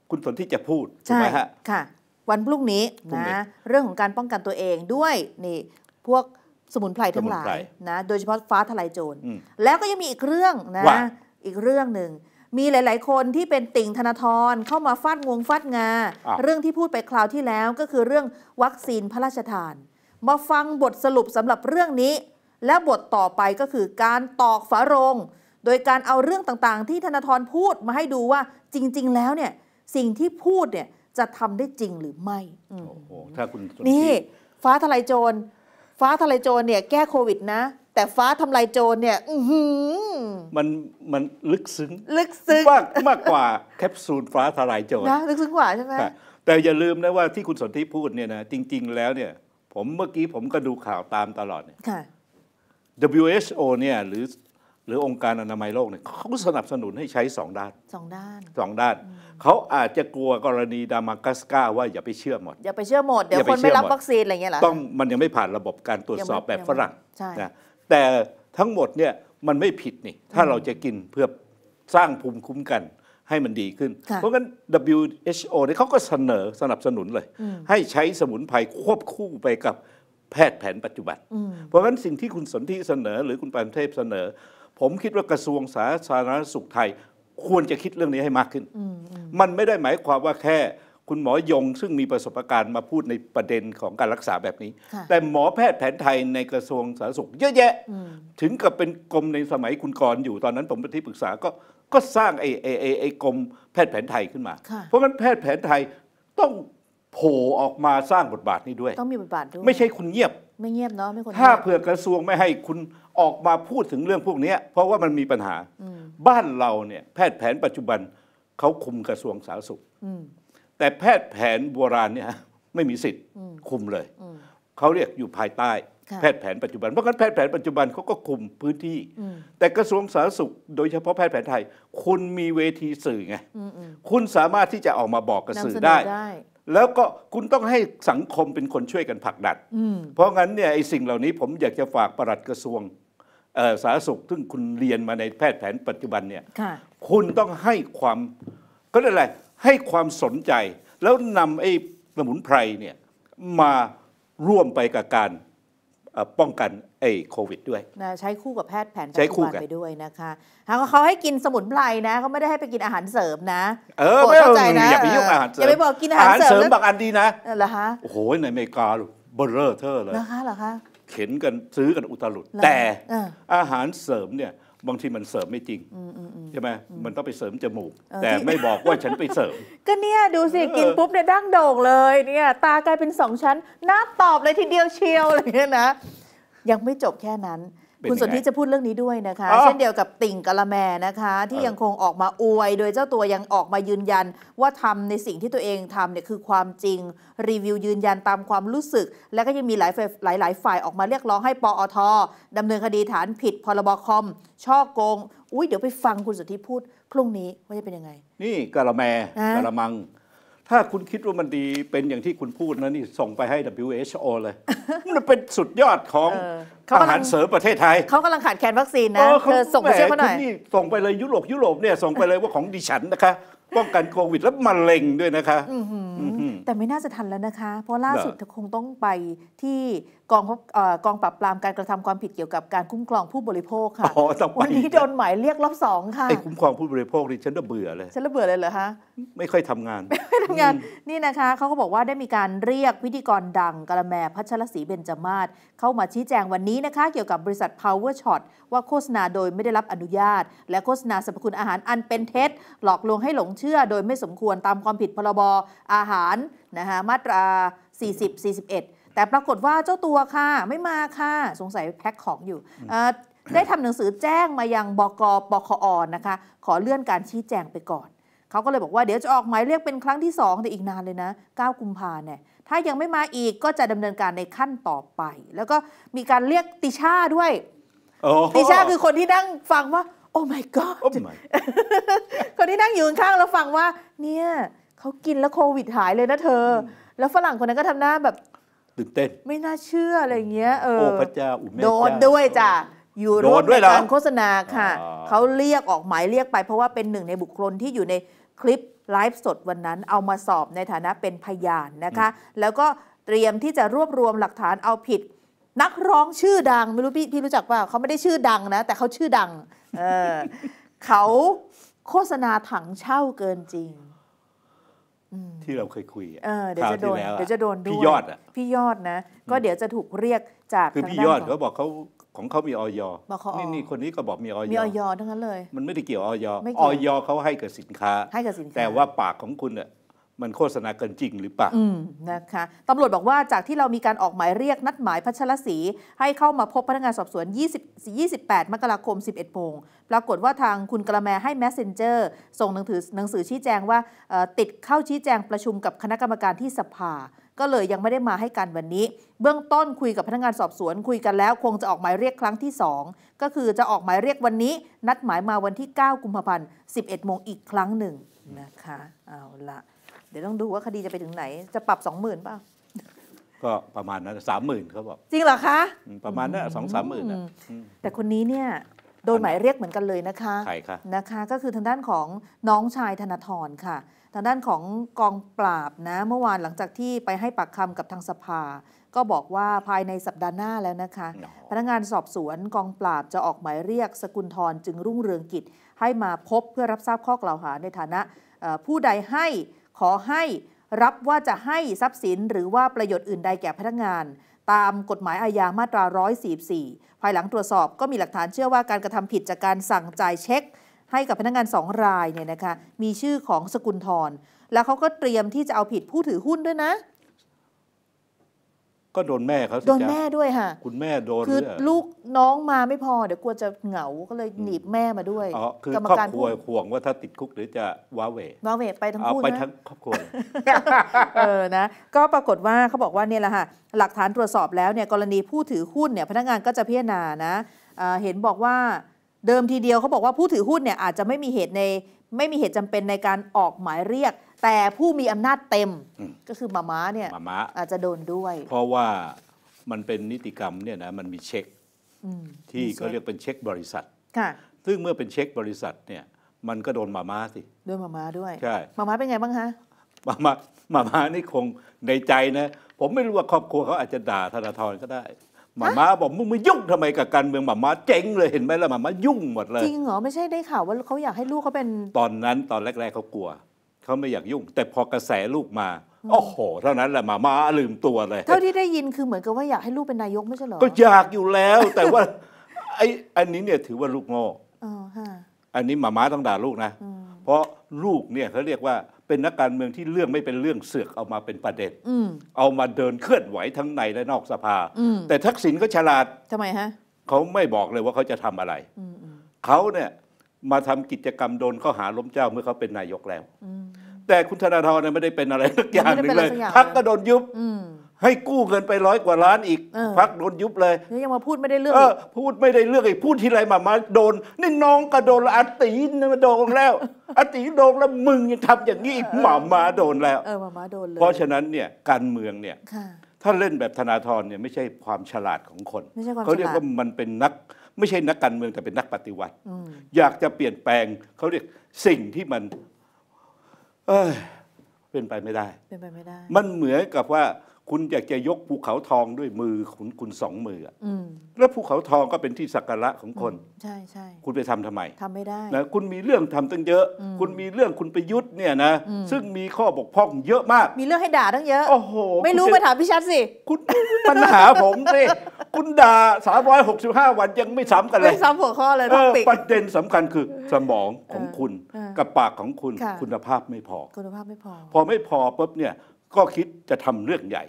คุณสนที่จะพูดถูกไหมฮะวันพรุ่งนี้นะเรื่องของการป้องกันตัวเองด้วยนี่พวกสมุนไพรทั้งหลายนะโดยเฉพาะฟ้าทลายโจร แล้วก็ยังมีอีกเรื่องนะอีกเรื่องหนึ่ง มีหลาย ๆ คนที่เป็นติ่งธนาธรเข้ามาฟาดงวงฟาดงาเรื่องที่พูดไปคราวที่แล้ว ก็คือเรื่องวัคซีนพระราชทาน มาฟังบทสรุปสำหรับเรื่องนี้ และบทต่อไปก็คือการตอกฝาโรงโดยการเอาเรื่องต่างๆ ที่ธนาธรพูดมาให้ดูว่าจริงๆ แล้วเนี่ยสิ่งที่พูดเนี่ยจะทำได้จริงหรือไม่โอ้โหถ้าคุณนี่ฟ้าทลายโจร ฟ้าทลายโจรเนี่ยแก้โควิดนะ แต่ฟ้าทำลายโจรเนี่ยมันมันลึกซึ้ง ลึกซึ้ง มากมากกว่า แคปซูลฟ้าทลายโจรนะลึกซึ้งกว่าใช่ไหม แต่อย่าลืมนะว่าที่คุณสนธิพูดเนี่ยนะจริง ๆแล้วเนี่ย ผมเมื่อกี้ ผมก็ดูข่าวตามตลอดเนี่ย WHO เนี่ยหรือหรือองค์การอนามัยโลกเนี่ยเขาสนับสนุนให้ใช้สองด้านสองด้านสองด้าน เขาอาจจะกลัวกรณีดามากัสกาว่าอย่าไปเชื่อหมดอย่าไปเชื่อหมดเดี๋ยวคนไม่รับวัคซีนอะไรเงี้ยหรอต้องมันยังไม่ผ่านระบบการตรวจสอบแบบฝรั่งนะแต่ทั้งหมดเนี่ยมันไม่ผิดนี่ถ้าเราจะกินเพื่อสร้างภูมิคุ้มกันให้มันดีขึ้น เพราะงั้น WHO เนี่ยเขาก็เสนอสนับสนุนเลย ให้ใช้สมุนไพรควบคู่ไปกับแพทย์แผนปัจจุบันเพราะงั้นสิ่งที่คุณสนธิเสนอหรือคุณปานเทพเสนอผมคิดว่ากระทรวงสาธารณสุขไทยควรจะคิดเรื่องนี้ให้มากขึ้น มันไม่ได้หมายความว่าแค่คุณหมอยง ซึ่งมีประสบการณ์มาพูดในประเด็นของการรักษาแบบนี้ แต่หมอแพทย์แผนไทยในกระทรวงสาธารณสุขเยอะแยะ ถึงกับเป็นกรมในสมัยคุณกรอยู่ตอนนั้น ผมเป็นที่ปรึกษาก็ ก็สร้างไอ้ไอ้ไอ้ไอ้กรมแพทย์แผนไทยขึ้นมา เพราะงั้นแพทย์แผนไทยต้องโผล่ออกมาสร้างบทบาทนี้ด้วย ต้องมีบทบาทด้วย ไม่ใช่คุณเงียบไม่เงียบเนาะไม่คนถ้าเผื่อกระทรวงไม่ให้คุณออกมาพูดถึงเรื่องพวกนี้เพราะว่ามันมีปัญหาบ้านเราเนี่ยแพทย์แผนปัจจุบันเขาคุมกระทรวงสาธารณสุขแต่แพทย์แผนโบราณเนี่ยไม่มีสิทธิ์ คุมเลยเขาเรียกอยู่ภายใต้แพทย์แผนปัจจุบัน เพราะงั้นแพทย์แผนปัจจุบันเขาก็คุมพื้นที่ แต่กระทรวงสาธารณสุข โดยเฉพาะแพทย์แผนไทย คุณมีเวทีสื่อไงคุณสามารถที่จะออกมาบอกกระสื่อได้แล้วก็คุณต้องให้สังคมเป็นคนช่วยกันผลักดันเพราะงั้นเนี่ยไอ้สิ่งเหล่านี้ผมอยากจะฝากประหลัดกระทรวง สาธารณสุขซึ่งคุณเรียนมาในแพทย์แผนปัจจุบันเนี่ย คุณต้องให้ความ ก็เรียกอะไรให้ความสนใจ แล้วนำไอ้สมุนไพรเนี่ย มาร่วมไปกับการป้องกันไอ้โควิดด้วยใช้คู่กับแพทย์แผนปัจจุบันไปด้วยนะคะ เขาให้กินสมุนไพรนะเขาไม่ได้ให้ไปกินอาหารเสริมนะ เออไม่เข้าใจนะอย่าไปยุ่งอาหารเสริม อย่าไปบอกกินอาหารเสริมบางอันดีนะเหรอคะโอ้โหในอเมริกาเบอร์เรอร์เทอร์เลยนะคะเหรอคะเข็นกันซื้อกันอุตลุดแต่อาหารเสริมเนี่ยบางทีมันเสริมไม่จริงใช่ไหม มันต้องไปเสริมจมูก แต่ไม่บอกว่าฉันไปเสริม ก็เนี่ย ดูสิ กินปุ๊บเนี่ยดั้งโด่งเลยเนี่ยตากลายเป็นสองชั้นหน้าตอบเลยทีเดียวเชียวอเงี้ยนะ ยังไม่จบแค่นั้นคุณสนที่จะพูดเรื่องนี้ด้วยนะคะ เช่นเดียวกับติ่งกะละแมนะคะ ที่ยังคงออกมาอวย โดยเจ้าตัวยังออกมายืนยัน ว่าทำในสิ่งที่ตัวเองทำเนี่ยคือความจริงรีวิวยืนยันตามความรู้สึก และก็ยังมีหลายหลายหลายฝ่ายออกมาเรียกร้องให้ปอทดำเนินคดีฐานผิดพรบคอม ช่อโกง อุ้ยเดี๋ยวไปฟังคุณสนที่พูดพรุ่งนี้ว่าจะเป็นยังไง นี่กะละแมกะละมังถ้าคุณคิดว่ามันดีเป็นอย่างที่คุณพูดนะนี่ส่งไปให้ WHO เลย มันเป็นสุดยอดของอาหารเสริมประเทศไทยเขากำลังขาดแคลนวัคซีนนะเธอส่งไปช่วยเขาหน่อยนี่ส่งไปเลยยุโรป ยุโรปเนี่ย ส่งไปเลยว่าของดิฉันนะคะ ป้องกันโควิด แล้วมะเร็งด้วยนะคะแต่ไม่น่าจะทันแล้วนะคะ เพราะล่าสุดเธอคงต้องไปที่กองกองปราบปรามการกระทำความผิดเกี่ยวกับการคุ้มครองผู้บริโภคค่ะวันนี้โดนหมายเรียกรอบสองค่ะไอ้คุ้มครองผู้บริโภคนี่ฉันระเบื่อเลยฉันระเบื่อเลยเหรอคะไม่ค่อยทำงานไม่ค่อยทำงานนี่นะคะเขาก็บอกว่าได้มีการเรียกพิธีกรดังกระแมพัชรศรีเบญจมาศเข้ามาชี้แจงวันนี้นะคะ เกี่ยวกับบริษัท Power Shot ว่าโฆษณาโดยไม่ได้รับอนุญาต และโฆษณาสรรพคุณอาหารอันเป็นเท็จหลอกลวงให้หลงเชื่อ โดยไม่สมควรตามความผิดพรบอาหารนะคะมาตรา40 41แต่ปรากฏว่าเจ้าตัวค่ะไม่มาค่ะ สงสัยแพ็คของอยู่ได้ทำหนังสือแจ้งมายังบกปคอนะคะ ขอเลื่อนการชี้แจงไปก่อน เขาก็เลยบอกว่า เดี๋ยวจะออกหมายเรียกเป็นครั้งที่2แต่อีกนานเลยนะ 9กุมภาเนี่ยถ้ายังไม่มาอีกก็จะดำเนินการในขั้นต่อไป แล้วก็มีการเรียกติชาด้วยติชาคือคนที่นั่งฟังว่า โอ้ my god คนที่นั่งอยู่ข้างแล้วฟังว่าเนี่ยเขากินแล้วโควิดหายเลยนะเธอ แล้วฝรั่งคนนั้นก็ทำหน้าแบบตื่นเต้นไม่น่าเชื่ออะไรเงี้ยเออโอ้พระเจ้าอุเมโดนด้วยจ้ะอยู่ร่วมในการโฆษณาค่ะ เขาเรียกออกหมายเรียกไป เพราะว่าเป็นหนึ่งในบุคคลที่อยู่ในคลิปไลฟ์สดวันนั้นเอามาสอบในฐานะเป็นพยานนะคะ แล้วก็เตรียมที่จะรวบรวมหลักฐานเอาผิดนักร้องชื่อดัง ไม่รู้พี่พี่รู้จักป่าเขาไม่ได้ชื่อดังนะแต่เขาชื่อดังเเขาโฆษณาถังเช่าเกินจริงที่เราเคยคุยเดี๋ยวจะโดนเดี๋ยวจะโดนด้วยพี่ยอดอ่ะ พี่ยอดนะ ก็เดี๋ยวจะถูกเรียกจากคือพี่ยอดเขาบอกเขาของเขามีออย นี่นี่คนนี้ก็บอกมีออยมีออยทั้งนั้นเลย มันไม่ได้เกี่ยวออยออยเขาให้กับสินค้า ให้กับสินค้า แต่ว่าปากของคุณอ่ะมันโฆษณาเกินจริงหรือเปล่านะคะตำรวจบอกว่าจากที่เรามีการออกหมายเรียก นัดหมายพัชรศรีให้เข้ามาพบพนักงานสอบสวน20 28มกราคม 11โมง ปรากฏว่าทางคุณกระแมให้ Messenger ส่งหนังสือหนังสือชี้แจงว่า ติดเข้าชี้แจงประชุมกับคณะกรรมการที่สภา ก็เลยยังไม่ได้มาให้การวันนี้ เบื้องต้นคุยกับพนักงานสอบสวน คุยกันแล้ว คงจะออกหมายเรียกครั้งที่2ก็คือจะออกหมายเรียกวันนี้ นัดหมายมาวันที่9กุมภาพันธ์11โมงอีกครั้งหนึ่งนะคะ เอาละเดี๋ยวต้องดูว่าคดีจะไปถึงไหน จะปรับสองหมื่นป่ะ ก็ประมาณนั้นสามหมื่นเขาบอก จริงเหรอคะ ประมาณนั้นสองสามหมื่นแต่คนนี้เนี่ยโดนหมายเรียกเหมือนกันเลยนะคะใครคะ นะคะ ก็คือทางด้านของน้องชายธนาธรค่ะ ทางด้านของกองปราบนะ เมื่อวานหลังจากที่ไปให้ปากคำกับทางสภา ก็บอกว่าภายในสัปดาห์หน้าแล้วนะคะ พนักงานสอบสวนกองปราบจะออกหมายเรียกสกุลทรจึงรุ่งเรืองกิจให้มาพบเพื่อรับทราบข้อกล่าวหา ในฐานะผู้ใดให้ขอให้รับว่าจะให้ทรัพย์สินหรือว่าประโยชน์อื่นใดแก่พนักงาน ตามกฎหมายอาญามาตรา 144 ภายหลังตรวจสอบก็มีหลักฐานเชื่อว่าการกระทำผิดจากการสั่งจ่ายเช็ค ให้กับพนักงานสองรายเนี่ยนะคะมีชื่อของสกุลทร แล้วเขาก็เตรียมที่จะเอาผิดผู้ถือหุ้นด้วยนะก็โดนแม่เขาโดนแม่ด้วยค่ะคุณแม่โดนคือลูกน้องมาไม่พอเดี๋ยวกลัวจะเหงาก็เลยหนีบแม่มาด้วยอ๋อคือครอบครัวห่วงว่าถ้าติดคุกหรือจะว้าเหววาเหวไปทั้งคู่ไปทั้งครอบครัวเออนะก็ปรากฏว่าเขาบอกว่าเนี่ยแหละค่ะหลักฐานตรวจสอบแล้วเนี่ยกรณีผู้ถือหุ้นเนี่ยพนักงานก็จะพิจารณานะเเห็นบอกว่าเดิมทีเดียวเขาบอกว่าผู้ถือหุ้นเนี่ยอาจจะไม่มีเหตุในไม่มีเหตุจำเป็นในการออกหมายเรียกแต่ผู้มีอำนาจเต็มก็คือมาม้าเนี่ย มาม้าอาจจะโดนด้วย เพราะว่ามันเป็นนิติกรรมเนี่ยนะมันมีเช็คที่เขาเรียกเป็นเช็คบริษัทค่ะซึ่งเมื่อเป็นเช็คบริษัทเนี่ยมันก็โดนมาม้าสิโดนมาม้าด้วยใช่มาม้าเป็นไงบ้างฮะมาม้ามาม้านี่คงในใจนะ ผมไม่รู้ว่าครอบครัวเขาอาจจะด่าธนาธรก็ได้ มาม้าบอกมึงมายุ่งทำไมกับการเมืองมาม้าเจ๊งเลยเห็นไหมล่ะมาม้ายุ่งหมดเลยจริงเหรอไม่ใช่ได้ข่าวว่าเขาอยากให้ลูกเขาเป็น ตอนนั้นตอนแรก ๆเขากลัวเขาไม่อยากยุ่ง แต่พอกระแสลูกมาโอ้โห เท่านั้นแหละมามาลืมตัวเลย เท่าที่ได้ยินคือเหมือนกับว่าอยากให้ลูกเป็นนายกไม่ใช่เหรอ ก็อยากอยู่แล้ว แต่ว่าไอ้อันนี้เนี่ยถือว่าลูกโง่อันนี้มาม้าต้องด่าลูกนะ เพราะลูกเนี่ยเขาเรียกว่าเป็นนักการเมืองที่เรื่องไม่เป็นเรื่องเสือกเอามาเป็นประเด็นเอามาเดินเคลื่อนไหวทั้งในและนอกสภา แต่ทักษิณก็ฉลาดทำไมฮะ เขาไม่บอกเลยว่าเขาจะทำอะไรเขาเนี่ยมาทำกิจกรรมโดนข้อหาล้มเจ้าเมื่อเขาเป็นนายกแล้ว แต่คุณธนาธรไม่ได้เป็นอะไรสักอย่างหนึ่งเลยพักก็โดนยุบให้กู้เงินไปร้อยกว่าล้านอีกพักโดนยุบเลยนี่ยังมาพูดไม่ได้เรื่องออพูดไม่ได้เรื่องอีกพูดทีไรมามาโดน นี่น้องก็โดนอัตีโดนแล้วอัตีโดนแล้วมึงยังทำอย่างนี้อีกหมามาโดนแล้วเออหมามาโดนเลยเพราะฉะนั้นเนี่ยการเมืองเนี่ยถ้าเล่นแบบธนาธรเนี่ยไม่ใช่ความฉลาดของคนเขาเรียกว่ามันเป็นนักไม่ใช่นักการเมือง แต่เป็นนักปฏิวัติ อยากจะเปลี่ยนแปลง เขาเรียก สิ่งที่มัน เออเป็นไปไม่ได้เป็นไปไม่ได้ มันเหมือนกับว่าคุณอยากจะยกภูเขาทองด้วยมือคุณคุณสองมืออะแล้วภูเขาทองก็เป็นที่สักการะของคนใช่ใช่คุณไปทำทำไมทำไม่ได้นะคุณมีเรื่องทำตั้งเยอะ คุณมีเรื่องคุณไปยุทธ์เนี่ยนะ ซึ่งมีข้อบกพร่องเยอะมาก มีเรื่องให้ด่าตั้งเยอะโอ้โหไม่รู้ไปถามพี่ชัดสิคุณปัญหาผมสิคุณด่า365วันยังไม่ซ้ำกันเลยไม่ซ้ำหัวข้อเลยต้อปิดประเด็นสำคัญคือสมองของคุณกับปากของคุณคุณภาพไม่พอคุณภาพไม่พอพอไม่พอปุ๊บเนี่ยก็คิดจะทำเรื่องใหญ่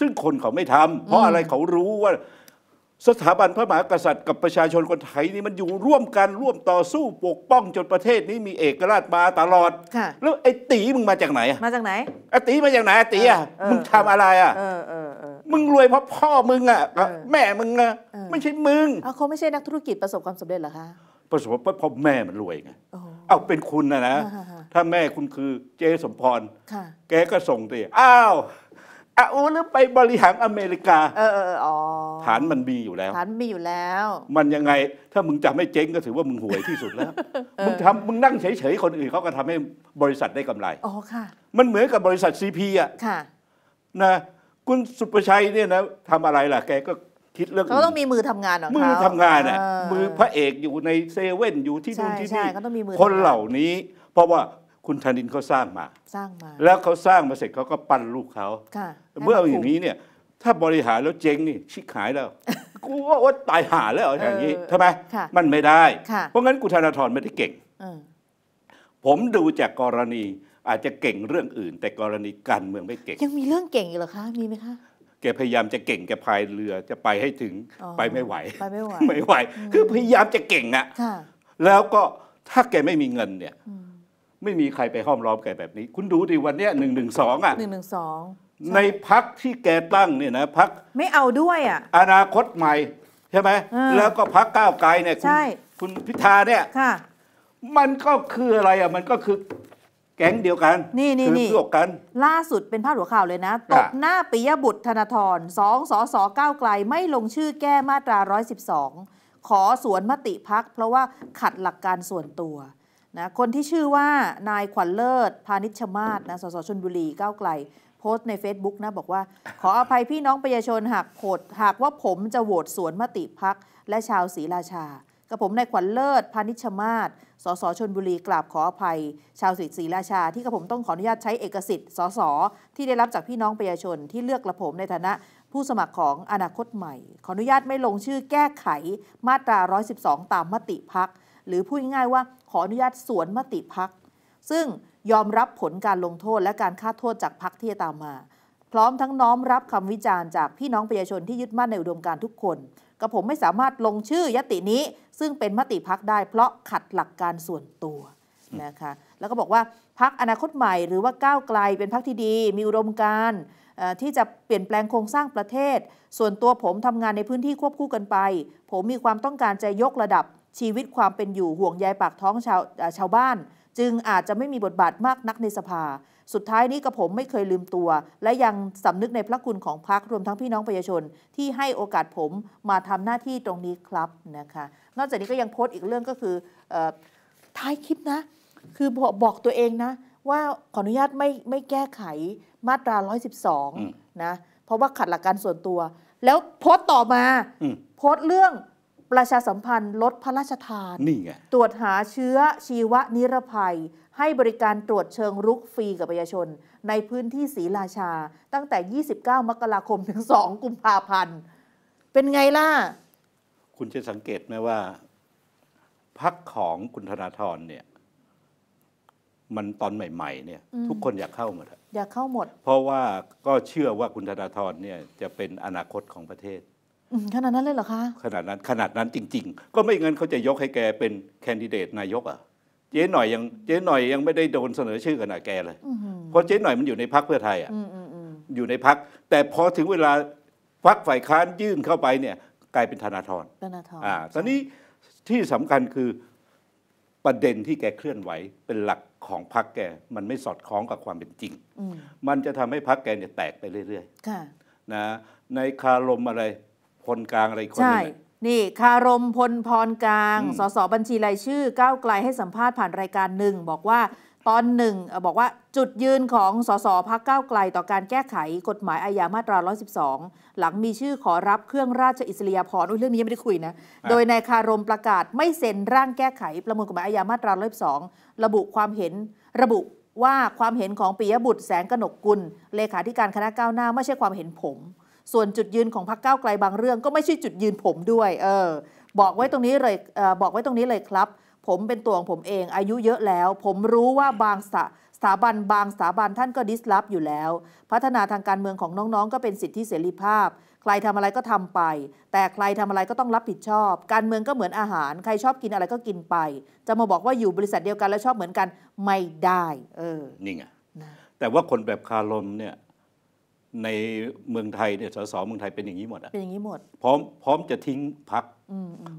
ซึ่งคนเขาไม่ทำ เพราะอะไรเขารู้ว่า สถาบันพระมหากษัตริย์กับประชาชนคนไทยนี่มันอยู่ร่วมกันร่วมต่อสู้ปกป้องจนประเทศนี้มีเอกราชมาตลอดแล้วไอ้ตีมึงมาจากไหนมาจากไหนไอ้ตีมาจากไหนไอ้ตีอ่ะมึงทำอะไรอ่ะเเออออมึงรวยเพราะพ่อมึงอ่ะแม่มึงอ่ะไม่ใช่มึงเขาไม่ใช่นักธุรกิจประสบความสำเร็จเหรอคะประสบเพราะแม่มันรวยไงเอาเป็นคุณนะนะถ้าแม่คุณคือเจสมพร แกก็ส่งตีอ้าวอาอูหรือไปบริหารอเมริกา เออเอออฐานมันมีอยู่แล้วฐานมีอยู่แล้ว มันยังไง ถ้ามึงจะไม่เจ๊งก็ถือว่ามึงห่วยที่สุดแล้ว มึงทำมึงนั่งเฉยๆ คนอื่นเขาก็ทำให้บริษัทได้กำไร อ๋อค่ะ มันเหมือนกับบริษัทซีพีอ่ะ ค่ะ นะ คุณสุประชัยเนี่ยนะทำอะไรล่ะแกก็คิดเรื่องเขาต้องมีมือทำงานหรอมือทำงานอ่ะมือพระเอกอยู่ในเซเว่นอยู่ที่นู่นที่นี่ คนเหล่านี้ เพราะว่าคุณธนินเขาสร้างมา สร้างมา แล้วเขาสร้างมาเสร็จเขาก็ปั้นลูกเขาเมื่ออย่างนี้เนี่ย ถ้าบริหารแล้วเจ๊งนี่ชิกหายแล้ว กูว่าตายหาแล้วอย่างนี้ทำไม มันไม่ได้ เพราะงั้นกุธนาธรไม่ได้เก่งผมดูจากกรณีอาจจะเก่งเรื่องอื่น แต่กรณีการเมืองไม่เก่ง ยังมีเรื่องเก่งอีกเหรอคะ มีไหมคะ แกพยายามจะเก่งแกพายเรือ จะไปให้ถึงไปไม่ไหว ไปไม่ไหว ไม่ไหว คือพยายามจะเก่งอะแล้วก็ถ้าแกไม่มีเงิน เนี่ยไม่มีใครไปห้อมล้อมแกแบบนี้ คุณดูดิวันเนี้ยหนึ่งหนึ่งสองอ่ะหนึ่งหนึ่งสองในพักที่แกตั้งเนี่ยนะ พักไม่เอาด้วยอ่ะ อนาคตใหม่ใช่ไหม แล้วก็พักก้าวไกลเนี่ย คุณคุณพิธาเนี่ยมันก็คืออะไรอ่ะ มันก็คือแก๊งเดียวกันนี่นี่นี่กัน ล่าสุดเป็นภาพหัวข่าวเลยนะ ตบหน้าปิยบุตรธนาธรสองสอสอก้าวไกลไม่ลงชื่อแก้มาตราร้อยสิบสองขอสวนมติพักเพราะว่าขัดหลักการส่วนตัวนะคนที่ชื่อว่านายขวัญเลิศพาณิชมาศนะสสชนบุรีก้าวไกล โพสต์ใน Facebook นะบอกว่า ขออภัยพี่น้องประชาชน หากโผดหากว่าผมจะโหวตสวนมติพัก และชาวศรีราชากระผมนายขวัญเลิศพาณิชมาศสสชนบุรีกราบขออภัย ชาวศรีราชาที่กระผมต้องขออนุญาตใช้เอกสิทธิ์สสที่ได้รับจากพี่น้องประชาชนที่เลือกกระผมในฐานะ ผู้สมัครของอนาคตใหม่ขออนุญาตไม่ลงชื่อแก้ไขมาตรา 112 ตามมติพักหรือพูดง่ายๆว่าขออนุญาตสวนมติพัก ซึ่งยอมรับผลการลงโทษ และการฆ่าโทษจากพักที่จะตามมา พร้อมทั้งน้อมรับคำวิจารณ์จากพี่น้องประชาชนที่ยึดมั่นในอุดมการทุกคนกระผมไม่สามารถลงชื่อยตินี้ซึ่งเป็นมติพักได้เพราะขัดหลักการส่วนตัวนะคะแล้วก็บอกว่าพักอนาคตใหม่หรือว่าก้าวไกลเป็นพักที่ดี มีอุดมการที่จะเปลี่ยนแปลงโครงสร้างประเทศ ส่วนตัวผมทำงานในพื้นที่ควบคู่กันไป ผมมีความต้องการจะยกระดับชีวิตความเป็นอยู่ห่วงใยปากท้องชาวชาวบ้าน จึงอาจจะไม่มีบทบาทมากนักในสภา สุดท้ายนี้กระผมไม่เคยลืมตัว และยังสำนึกในพระคุณของพรรครวมทั้งพี่น้องประชาชน ที่ให้โอกาสผมมาทำหน้าที่ตรงนี้ครับนะคะนอกจากนี้ก็ยังโพสต์อีกเรื่องก็คืออท้ายคลิปนะ คือบอกตัวเองนะ ว่าขออนุญาตไม่ไม่แก้ไขมาตรา 112นะเพราะว่าขัดหลักการส่วนตัว แล้วโพสต์ต่อมาโพสต์เรื่องประชาสัมพันธ์ลดพระราชทานนี่ไงตรวจหาเชื้อชีวนิรภัย ให้บริการตรวจเชิงรุกฟรีกับประชาชน ในพื้นที่ศรีราชาตั้งแต่ 29 มกราคมถึง 2 กุมภาพันธ์ เป็นไงล่ะ คุณจะสังเกตไหมว่า พักของคุณธนาธรเนี่ยมันตอนใหม่ๆเนี่ยทุกคนอยากเข้าหมดอยากเข้าหมด เพราะว่าก็เชื่อว่าคุณธนาธรเนี่ยจะเป็นอนาคตของประเทศขนาดนั้นเลยเหรอคะขนาดนั้นขนาดนั้นจริง ๆ ก็ไม่งั้นเขาจะยกให้แกเป็นแคนดิเดตนายกอ่ะเจ๊หน่อยยัง เจ๊หน่อยยังไม่ได้โดนเสนอชื่อขนาดแกเลยเพราะเจ๊หน่อยมันอยู่ในพักเพื่อไทยอ่ะอยู่ในพักแต่พอถึงเวลาพักฝ่ายค้านยื่นเข้าไปเนี่ยกลายเป็นธนาธรธนาธรอ่าตอนนี้ที่สำคัญคือประเด็นที่แกเคลื่อนไหว เป็นหลักของพักแกมันไม่สอดคล้องกับความเป็นจริงมันจะทำให้พักแกเนี่ยแตกไปเรื่อยๆนะ ในคารมอะไรพลกลางอะไรคนนช่นี่คารมพลพรกลางสสบัญชีรายชื่อก้าวไกลให้สัมภาษณ์ผ่านรายการหนึ่ง บอกว่าตอนหนึ่ง บอกว่าจุดยืนของสสพักเก้าไกลต่อการแก้ไขกฎหมายอาญามาตรา112 หลังมีชื่อขอรับเครื่องราชอิสริยาภรณ์เรื่องนี้ยังไม่ได้คุยนะ โดยนายคารมประกาศไม่เซ็นร่างแก้ไขประมวลกฎหมายอาญามาตรา112ระบุความเห็นระบุว่าความเห็นของปิยบุตรแสงกนกกุลเลขาธิการคณะก้าวหน้าไม่ใช่ความเห็นผมส่วนจุดยืนของพรรคก้าวไกลบางเรื่องก็ไม่ใช่จุดยืนผมด้วย เออ บอกไว้ตรงนี้เลยเออบอกไว้ตรงนี้เลยครับ ผมเป็นตัวของผมเอง อายุเยอะแล้ว ผมรู้ว่าบางสะถาบันบางสถาบันท่านก็ดิสลอฟอยู่แล้ว พัฒนาทางการเมืองของน้องๆ ก็เป็นสิทธิเสรีภาพ ใครทำอะไรก็ทำไป แต่ใครทำอะไรก็ต้องรับผิดชอบ การเมืองก็เหมือนอาหาร ใครชอบกินอะไรก็กินไป จะมาบอกว่าอยู่บริษัทเดียวกันแล้วชอบเหมือนกันไม่ได้ เออ นี่ไงแต่ว่าคนแบบคารลมเนี่ยในเมืองไทยเนี่ยสสเมืองไทยเป็นอย่างนี้หมดอะเป็นอย่างนี้หมดพร้อมพร้อมจะทิ้งพัก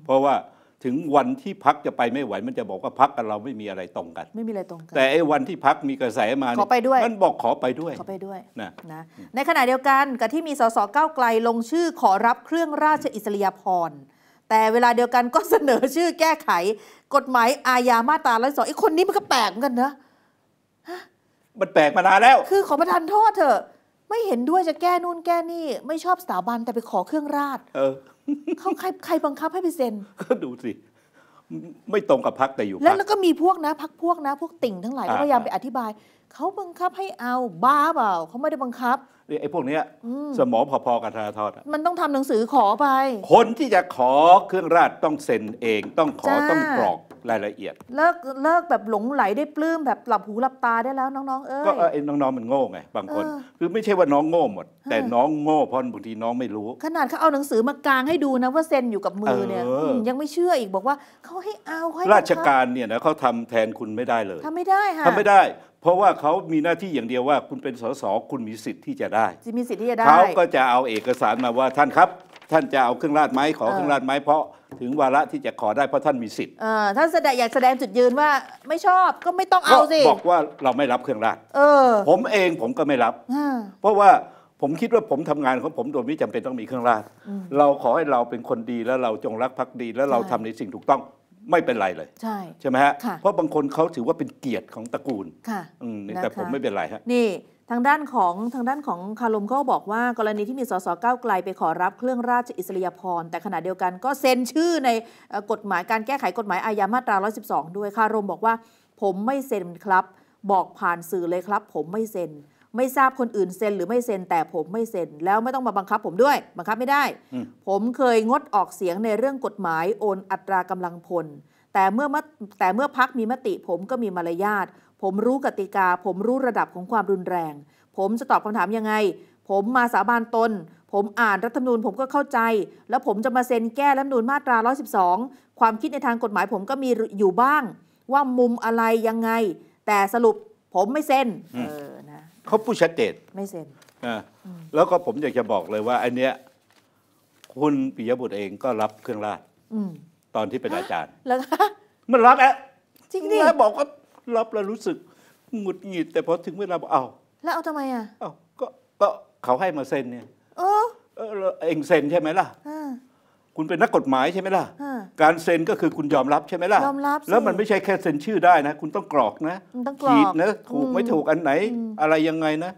เพราะว่าถึงวันที่พักจะไปไม่ไหว มันจะบอกว่าพักกับเราไม่มีอะไรตรงกัน ไม่มีอะไรตรงกันแต่ไอ้วันที่พักมีกระแสมาขอไปด้วยมันบอกขอไปด้วยขอไปด้วยนะนะในขณะเดียวกันกับที่มีสสก้าวไกลลงชื่อ ขอรับเครื่องราชอิสริยาภรณ์ แต่เวลาเดียวกันก็เสนอชื่อ แก้ไขกฎหมายอาญามาตราร้อยสองไอ้คนนี้มันก็แปลกเหมือนกันนะมันแปลกมานานแล้ว คือขอประทานโทษเถอะไม่เห็นด้วยจะแก้นู่นแก้นี่ไม่ชอบสถาบันแต่ไปขอเครื่องราช เออเขาใครใครบังคับให้ไปเซ็นก็ดูสิไม่ตรงกับพักแต่อยู่แล้ว แล้วก็มีพวกนะพักพวกนะ พวกติ่งทั้งหลายก็พยายามไปอธิบาย เขาบังคับให้เอาบ้าเปล่าเขาไม่ได้บังคับไอ้พวกเนี้ยสมองพอๆกับธนาธรมันต้องทำหนังสือขอไปคนที่จะขอเครื่องราชต้องเซ็นเอง ต้องขอต้องกรอกรายละเอียดเลิกเลิกแบบหลงไหลได้ปลื้มแบบหลับหูหลับตาได้แล้วน้องๆเอ้ยก็ไอ้น้องๆมันโง่ไงบางคนคือไม่ใช่ว่าน้องโง่หมด แต่น้องโง่เพราะบางทีน้องไม่รู้ ขนาดเขาเอาหนังสือมากางให้ดูนะว่าเซ็นอยู่กับมือเนี่ยยังไม่เชื่ออีกบอกว่าเขาให้เอาให้ราชการเนี่ยนะเขาทำแทนคุณไม่ได้เลยทำไม่ได้ค่ะทำไม่ได้ เพราะว่าเขามีหน้าที่อย่างเดียวว่า คุณเป็นสสคุณมีสิทธิ์ที่จะได้มีสิทธิ์ที่จะได้เขาก็จะเอาเอกสารมาว่าท่านครับท่านจะเอาเครื่องราชไหมขอเครื่องราชไหมเพราะ ถึงวาระที่จะขอได้เพราะท่านมีสิทธิ์ท่านแสดงอยากแสดงจุดยืนว่าไม่ชอบก็ไม่ต้องเอาสิ บอกว่าเราไม่รับเครื่องราชผมเองผมก็ไม่รับเพราะว่าผมคิดว่าผมทำงานของผมโดยไม่จำเป็นต้องมีเครื่องราช เราขอให้เราเป็นคนดีแล้วเราจงรักภักดี แล้วเราทำในสิ่งถูกต้องไม่เป็นไรเลยใช่ใช่ไหมฮะเพราะบางคนเขาถือว่าเป็นเกียรติของตระกูลค่ะแต่ผมไม่เป็นไรฮะนี่ทางด้านของทางด้านของคารมก็บอกว่ากรณีที่มีสสก้าวไกลไปขอรับเครื่องราชอิสริยพภรณ์แต่ขณะเดียวกันก็เซ็นชื่อในกฎหมายการแก้ไขกฎหมายอาญามาตรา 112 ด้วยคารมบอกว่าผมไม่เซ็นครับบอกผ่านสื่อเลยครับ ผมไม่เซ็น ไม่ทราบคนอื่นเซ็นหรือไม่เซ็น แต่ผมไม่เซ็น แล้วไม่ต้องมาบังคับผมด้วย บังคับไม่ได้ ผมเคยงดออกเสียงในเรื่องกฎหมายโอนอัตรากำลังพลแต่เมื่อแต่เมื่อพักมีมติผมก็มีมารยาทผมรู้กติกาผมรู้ระดับของความรุนแรง ผมจะตอบคำถามยังไง ผมมาสาบานตนผมอ่านรัฐธรรมนูญผมก็เข้าใจ แล้วผมจะมาเซ็นแก้รัฐธรรมนูญมาตรา 112 ความคิดในทางกฎหมายผมก็มีอยู่บ้าง ว่ามุมอะไรยังไง แต่สรุปผมไม่เซ็นเออนะเขาพูดชัดเจนไม่เซ็นแล้วก็ผมอยากจะบอกเลยว่าอันเนี้ยคุณปิยบุตรเองก็รับเครื่องราชตอนที่เป็นอาจารย์ แล้วมันรับแอะจริงดิแล้วบอกว่ารับแล้วรู้สึกหงุดหงิดแต่พอถึงเวลาเอา แล้วเอาทำไมอ่ะเอาก็ก็เขาให้มาเซ็นเนี่ย เออเออเองเซ็นใช่ไหมล่ะคุณเป็นนักกฎหมายใช่ไหมล่ะการเซ็นก็คือคุณยอมรับใช่ไหมล่ะยอมรับแล้วมันไม่ใช่แค่เซ็นชื่อได้นะ คุณต้องกรอกนะขีดนะถูกไม่ถูกอันไหนอะไรยังไงนะ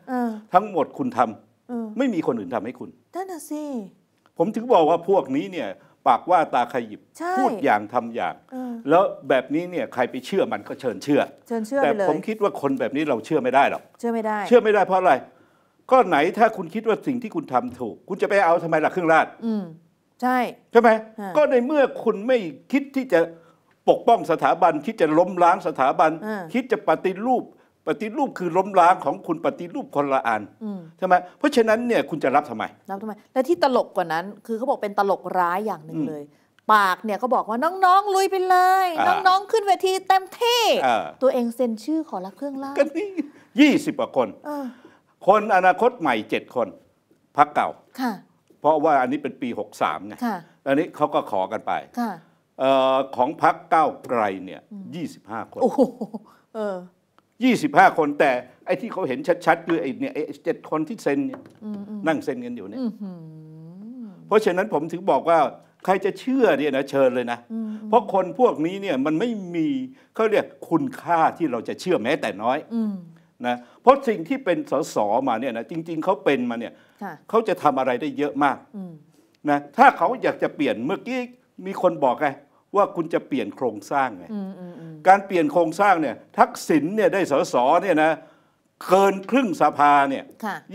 ทั้งหมดคุณทำไม่มีคนอื่นทำให้คุณนั่นน่ะสิผมถึงบอกว่าพวกนี้เนี่ยากว่าตาขยิบพูดอย่างทำอย่างแล้วแบบนี้เนี่ยใครไปเชื่อมันก็เชิญเชื่อเชิญเชื่อแต่ผมคิดว่าคนแบบนี้เราเชื่อไม่ได้หรอกเชื่อไม่ได้ เชื่อไม่ได้เพราะอะไร ก็ไหนถ้าคุณคิดว่าสิ่งที่คุณทำถูก คุณจะไปเอาทำไมหลักเครื่องราช อืมใช่ใช่ไหมก็ในเมื่อคุณไม่คิดที่จะปกป้องสถาบัน คิดจะล้มล้างสถาบัน คิดจะปฏิรูปปฏิรูปคือล้มล้างของคุณปฏิรูปคนละอันใช่ไหมเพราะฉะนั้นเนี่ยคุณจะรับทำไมรับทำไมและที่ตลกกว่านั้น คือเขาบอกเป็นตลกร้ายอย่างหนึ่งเลย ปากเนี่ยก็บอกว่าน้องๆ ลุยไปเลยน้องๆ ขึ้นเวทีเต็มที่ตัวเองเซ็นชื่อขอรับเครื่องล่างก็นี่ยี่สิบกว่าคน คนอนาคตใหม่เจ็ดคน พักเก่าเพราะว่าอันนี้เป็นปีหกสามไงอันนี้เขาก็ขอกันไปของพักเก้าไกลเนี่ยยี่สิบห้าคน25 คนแต่ไอ้ที่เขาเห็นชัดๆคือไอ้เนี่ยไอ้เจ็ดคนที่เซ็นเนี่ยนั่งเซ็นกันอยู่เนี่ยเพราะฉะนั้นผมถึงบอกว่าใครจะเชื่อเนี่ยนะเชิญเลยนะ เพราะคนพวกนี้เนี่ยมันไม่มีเขาเรียกคุณค่าที่เราจะเชื่อแม้แต่น้อยนะเพราะสิ่งที่เป็นสสมาเนี่ยนะจริง ๆเขาเป็นมาเนี่ยเขาจะทำอะไรได้เยอะมากนะถ้าเขาอยากจะเปลี่ยนเมื่อกี้มีคนบอกไงว่าคุณจะเปลี่ยนโครงสร้างไงการเปลี่ยนโครงสร้างเนี่ย ทักษิณเนี่ยได้สสเนี่ยนะเกินครึ่งสภาเนี่ย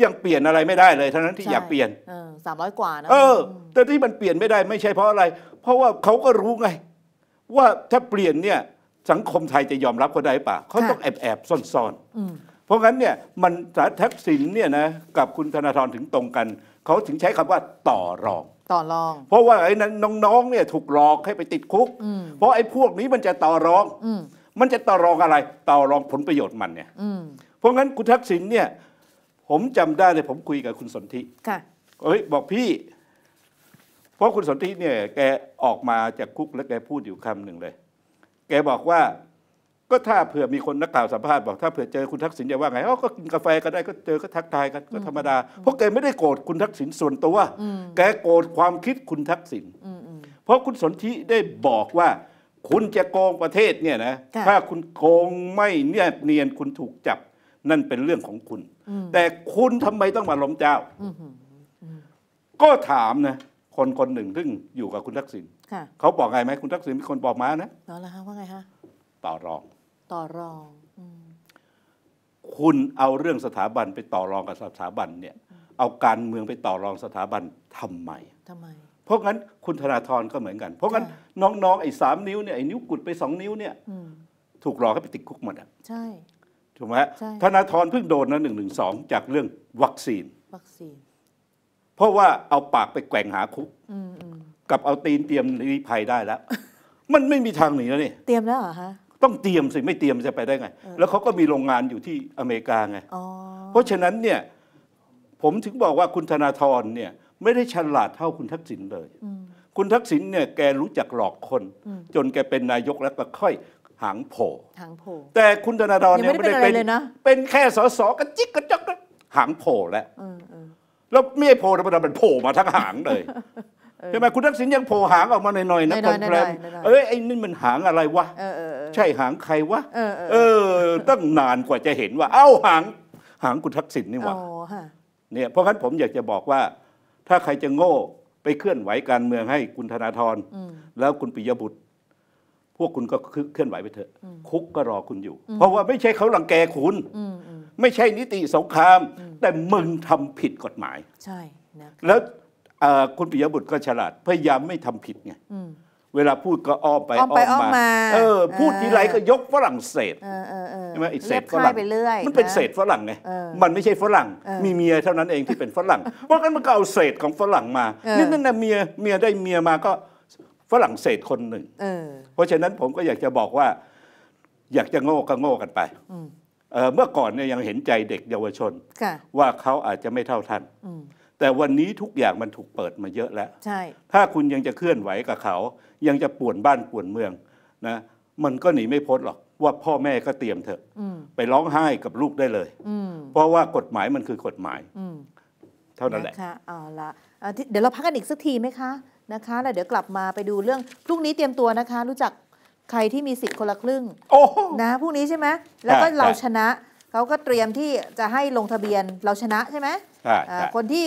ยังเปลี่ยนอะไรไม่ได้เลย ทั้งนั้นที่อยากเปลี่ยนสามร้อยกว่านะเออแต่ที่มันเปลี่ยนไม่ได้ไม่ใช่เพราะอะไร เพราะว่าเขาก็รู้ไงว่าถ้าเปลี่ยนเนี่ยสังคมไทยจะยอมรับเขาได้ป่ะเขาต้องแอบแอบซ่อนซ่อนเพราะงั้นเนี่ยมันทักษิณเนี่ยนะกับคุณธนาธรถึงตรงกันเขาถึงใช้คำว่า ต่อรอง ต่อรอง เพราะว่าไอ้น้องๆเนี่ยถูกหลอกให้ไปติดคุก เพราะไอ้พวกนี้มันจะต่อรองมันจะต่อรองอะไร ต่อรองผลประโยชน์มันเนี่ยเพราะงั้นคุณทักษิณเนี่ย ผมจำได้เลยผมคุยกับคุณสนธิค่ะเอ้ยบอกพี่ เพราะคุณสนธิเนี่ย แกออกมาจากคุกแล้วแกพูดอยู่คำหนึ่งเลย แกบอกว่าก็ถ้าเผื่อมีคนนักข่าวสัมภาษณ์บอก ถ้าเผื่อเจอคุณทักษิณจะว่าไงเขาก็กินกาแฟก็ได้ก็เจอก็ทักทายกันก็ธรรมดาเพราะแกไม่ได้โกรธคุณทักษิณส่วนตัวแกโกรธความคิดคุณทักษิณเพราะคุณสนธิได้บอกว่า คุณจะโกงประเทศเนี่ยนะถ้าคุณโกงไม่เนียเนียนคุณถูกจับ นั่นเป็นเรื่องของคุณ แต่คุณทำไมต้องมาล้มเจ้าก็ถามนะ คนคนหนึ่งซึ่งอยู่กับคุณทักษิณเขาบอกไงไหมคุณทักษิณเป็นคนบอกมานะรอคะว่าไงฮะต่อรองต่อรองคุณเอาเรื่องสถาบันไปต่อรองกับสถาบัน เนี่ย เอาการเมืองไปต่อรองสถาบันทำไมทำไม เพราะงั้น คุณธนาธรก็เหมือนกันเพราะงั้นน้องๆ ไอ้สามนิ้วเนี่ยไอ้นิ้วกุดไปสองนิ้วเนี่ยถูกรอให้ไปติดคุกหมดอ่ะใช่ถูกไหมธนาธรเพิ่งโดนนะหนึ่งหนึ่งสองจากเรื่องวัคซีนวัคซีนเพราะว่าเอาปากไปแกว่งหาคุกกับเอาตีนเตรียมรีภัยได้แล้วมันไม่มีทางหนีแล้วนี่ เตรียมแล้วเหรอฮะต้องเตรียมสิไม่เตรียมจะไปได้ไง แล้วเขาก็มีโรงงานอยู่ที่อเมริกาไงเพราะฉะนั้นเนี่ยผมถึงบอกว่าคุณธนาธรเนี่ยไม่ได้ฉลาดเท่าคุณทักษิณเลย คุณทักษิณเนี่ยแกรู้จักหลอกคน จนแกเป็นนายกแล้วก็ค่อยหางโผหางโผแต่คุณธนาธรเนี่ยไม่ได้เป็นเลยนะเป็นแค่สสกันจิกกระจอกหางโผลแล้วแล้วไม่โผล่ธรรมดาเป็นโผล่มาทั้งหางเลยใช่ไหมคุณทักษิณยังโผล่หางออกมาหน่อยๆนะคองแกรมเอ้ยไอ้นี่มันหางอะไรวะใช่หางใครวะ เออตั้งนานกว่าจะเห็นว่า เอ้าหางหางคุณทักษิณนี่วะเนี่ยเพราะฉะนั้นผมอยากจะบอกว่า ถ้าใครจะโง่ไปเคลื่อนไหวการเมืองให้คุณธนาธรแล้วคุณปิยบุตรพวกคุณก็เคลื่อนไหวไปเถอะ คุกก็รอคุณอยู่ เพราะว่าไม่ใช่เขาหลังแกคุณไม่ใช่นิติสงคราม แต่มึงทำผิดกฎหมายใช่แล้วคุณปิยบุตรก็ฉลาดพยายามไม่ทำผิดไงเวลาพูดก็อ้อมไปอ้อมไปอ้อมมาเออ พูดทีไรก็ยกฝรั่งเศสใช่ไหมอีกเศษฝรั่งมันเป็นเศษฝรั่งไงมันไม่ใช่ฝรั่ง มีเมียเท่านั้นเองที่เป็นฝรั่งเพราะงั้นมันก็เอาเศษของฝรั่งมานี่นั่นนะเมียเมียได้เมียมาก็ฝรั่งเศสคนหนึ่งเพราะฉะนั้นผมก็อยากจะบอกว่า อยากจะโง่ก็โง่กันไปเมื่อก่อนเนี่ยยังเห็นใจเด็กเยาวชนว่าเขาอาจจะไม่เท่าทันแต่วันนี้ทุกอย่างมันถูกเปิดมาเยอะแล้ว ใช่ ถ้าคุณยังจะเคลื่อนไหวกับเขา ยังจะป่วนบ้านป่วนเมือง นะ มันก็หนีไม่พ้นหรอก ว่าพ่อแม่ก็เตรียมเถอะไปร้องไห้กับลูกได้เลย เพราะว่ากฎหมายมันคือกฎหมายเท่านั้นแหละค่ะเอาละ เดี๋ยวเราพักกันอีกสักทีไหมคะ นะคะ แล้วเดี๋ยวกลับมาไปดูเรื่องพรุ่งนี้เตรียมตัวนะคะ รู้จักใครที่มีสิทธิ์คนละครึ่งนะพรุ่งนี้ใช่ไหมแล้วก็เราชนะเขาก็เตรียมที่จะให้ลงทะเบียนเราชนะใช่ไหมคนที่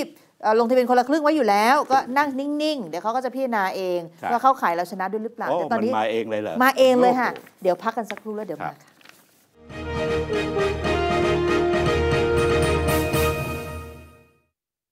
ลงทะเบียนคนละครึ่งไว้อยู่แล้ว ก็นั่งนิ่งๆ เดี๋ยวเขาก็จะพิจารณาเองว่าเข้าขายเราชนะด้วยหรือเปล่าแต่ตอนนี้มาเองเลยเหรอ มาเองเลยค่ะเดี๋ยวพักกันสักครู่แล้วเดี๋ยวมาค่ะ